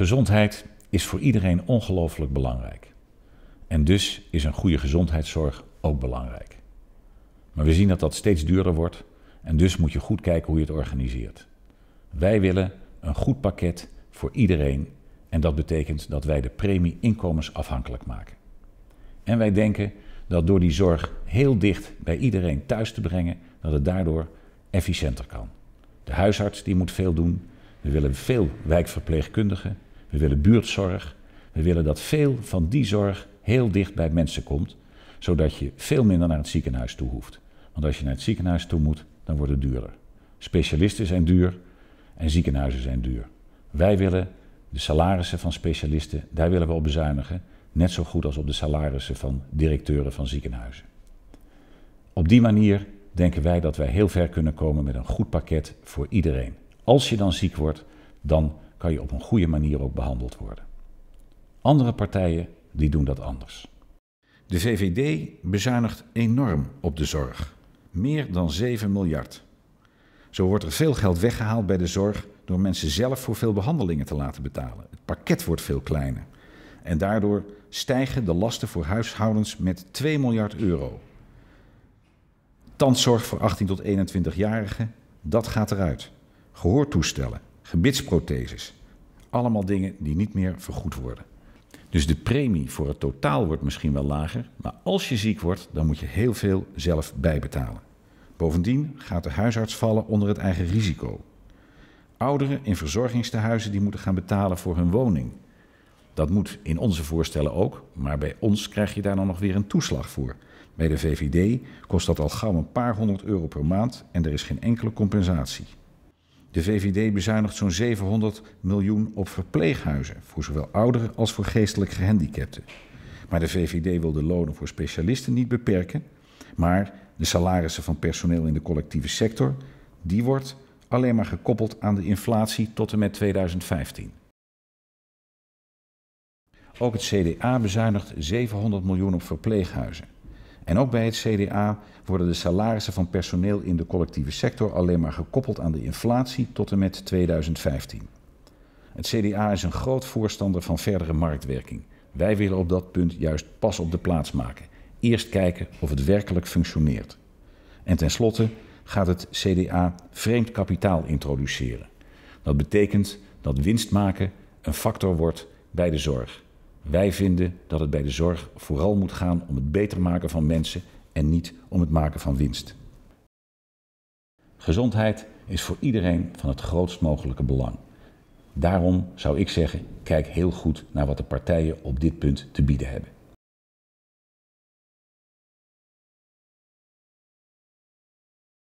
Gezondheid is voor iedereen ongelooflijk belangrijk. En dus is een goede gezondheidszorg ook belangrijk. Maar we zien dat dat steeds duurder wordt en dus moet je goed kijken hoe je het organiseert. Wij willen een goed pakket voor iedereen en dat betekent dat wij de premie inkomensafhankelijk maken. En wij denken dat door die zorg heel dicht bij iedereen thuis te brengen, dat het daardoor efficiënter kan. De huisarts die moet veel doen. We willen veel wijkverpleegkundigen, we willen buurtzorg. We willen dat veel van die zorg heel dicht bij mensen komt, zodat je veel minder naar het ziekenhuis toe hoeft. Want als je naar het ziekenhuis toe moet, dan wordt het duurder. Specialisten zijn duur en ziekenhuizen zijn duur. Wij willen de salarissen van specialisten, daar willen we op bezuinigen, net zo goed als op de salarissen van directeuren van ziekenhuizen. Op die manier denken wij dat wij heel ver kunnen komen met een goed pakket voor iedereen. Als je dan ziek wordt, dan kan je op een goede manier ook behandeld worden. Andere partijen die doen dat anders. De VVD bezuinigt enorm op de zorg. Meer dan 7 miljard. Zo wordt er veel geld weggehaald bij de zorg door mensen zelf voor veel behandelingen te laten betalen. Het pakket wordt veel kleiner. En daardoor stijgen de lasten voor huishoudens met 2 miljard euro. Tandzorg voor 18 tot 21-jarigen, dat gaat eruit. Gehoortoestellen, gebitsprotheses. Allemaal dingen die niet meer vergoed worden. Dus de premie voor het totaal wordt misschien wel lager, maar als je ziek wordt, dan moet je heel veel zelf bijbetalen. Bovendien gaat de huisarts vallen onder het eigen risico. Ouderen in verzorgingstehuizen die moeten gaan betalen voor hun woning. Dat moet in onze voorstellen ook, maar bij ons krijg je daar dan nog weer een toeslag voor. Bij de VVD kost dat al gauw een paar honderd euro per maand en er is geen enkele compensatie. De VVD bezuinigt zo'n 700 miljoen op verpleeghuizen, voor zowel ouderen als voor geestelijk gehandicapten. Maar de VVD wil de lonen voor specialisten niet beperken, maar de salarissen van personeel in de collectieve sector, die wordt alleen maar gekoppeld aan de inflatie tot en met 2015. Ook het CDA bezuinigt 700 miljoen op verpleeghuizen. En ook bij het CDA worden de salarissen van personeel in de collectieve sector alleen maar gekoppeld aan de inflatie tot en met 2015. Het CDA is een groot voorstander van verdere marktwerking. Wij willen op dat punt juist pas op de plaats maken. Eerst kijken of het werkelijk functioneert. En tenslotte gaat het CDA vreemd kapitaal introduceren. Dat betekent dat winst maken een factor wordt bij de zorg. Wij vinden dat het bij de zorg vooral moet gaan om het beter maken van mensen en niet om het maken van winst. Gezondheid is voor iedereen van het grootst mogelijke belang. Daarom zou ik zeggen: kijk heel goed naar wat de partijen op dit punt te bieden hebben.